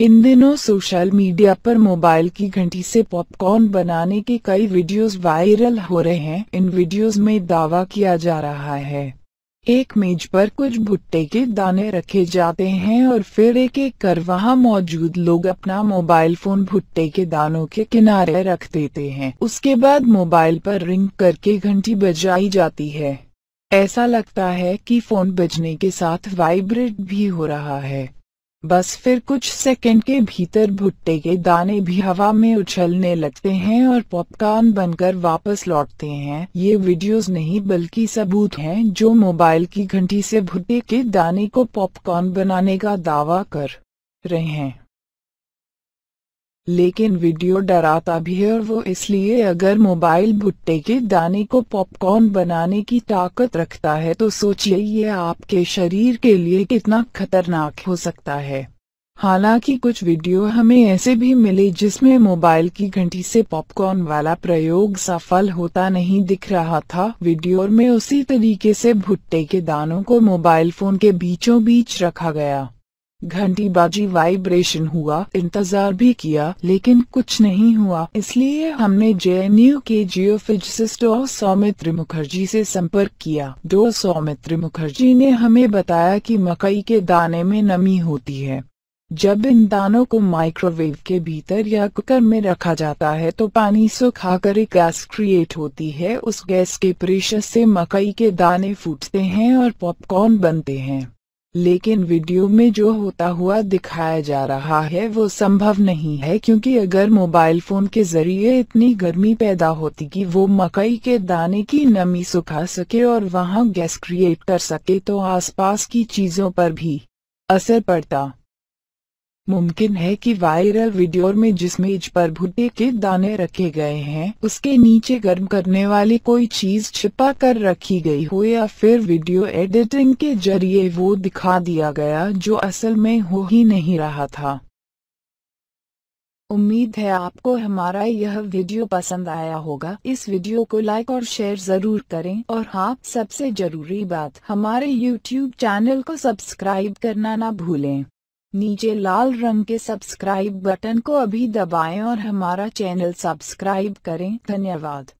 इन दिनों social media पर mobile की घंटी से पॉपकॉर्न बनाने के कई वीडियोस वायरल हो रहे हैं इन वीडियोस में दावा किया जा रहा है एक मेज पर कुछ भुट्टे के दाने रखे जाते हैं और फिर एक एक कर वहाँ मौजूद लोग अपना मोबाइल फोन भुट्टे के दानों के किनारे रख देते हैं उसके बाद मोबाइल पर रिंग करके घंटी बजाई जाती है ऐसा लगता है कि फोन बजने के साथ वाइब्रेट भी हो रहा है बस फिर कुछ सेकंड के भीतर भुट्टे के दाने भी हवा में उछलने लगते हैं और पॉपकॉर्न बनकर वापस लौटते हैं ये वीडियोस नहीं बल्कि सबूत हैं जो मोबाइल की घंटी से भुट्टे के दाने को पॉपकॉर्न बनाने का दावा कर रहे हैं लेकिन वीडियो डराता भी है और वो इसलिए अगर मोबाइल भुट्टे के दाने को पॉपकॉर्न बनाने की ताकत रखता है तो सोचिए ये आपके शरीर के लिए कितना खतरनाक हो सकता है हालांकि कुछ वीडियो हमें ऐसे भी मिले जिसमें मोबाइल की घंटी से पॉपकॉर्न वाला प्रयोग सफल होता नहीं दिख रहा था वीडियो में उसी तरीके से भुट्टे के दानों को मोबाइल फोन के बीचों बीच रखा गया घंटी बाजी वाइब्रेशन हुआ इंतजार भी किया लेकिन कुछ नहीं हुआ इसलिए हमने जेएनयू के जियो फिजिसिस्ट और सौमित्र मुखर्जी से संपर्क किया दो सौमित्र मुखर्जी ने हमें बताया कि मकई के दाने में नमी होती है जब इन दानों को माइक्रोवेव के भीतर या कुकर में रखा जाता है तो पानी सुखाकर एक गैस क्रिएट होती है उस गैस के प्रेशर से मकई के दाने फूटते हैं और पॉपकॉर्न बनते हैं लेकिन वीडियो में जो होता हुआ दिखाया जा रहा है वो संभव नहीं है क्योंकि अगर मोबाइल फोन के जरिए इतनी गर्मी पैदा होती कि वो मकई के दाने की नमी सुखा सके और वहाँ गैस क्रिएट कर सके तो आसपास की चीजों पर भी असर पड़ता मुमकिन है कि वायरल वीडियो में जिस मेज पर भुट्टे के दाने रखे गए हैं उसके नीचे गर्म करने वाली कोई चीज छिपा कर रखी गई हो या फिर वीडियो एडिटिंग के जरिए वो दिखा दिया गया जो असल में हो ही नहीं रहा था उम्मीद है आपको हमारा यह वीडियो पसंद आया होगा इस वीडियो को लाइक और शेयर जरूर करें और हाँ सबसे जरूरी बात हमारे यूट्यूब चैनल को सब्सक्राइब करना ना भूलें नीचे लाल रंग के सब्सक्राइब बटन को अभी दबाएं और हमारा चैनल सब्सक्राइब करें धन्यवाद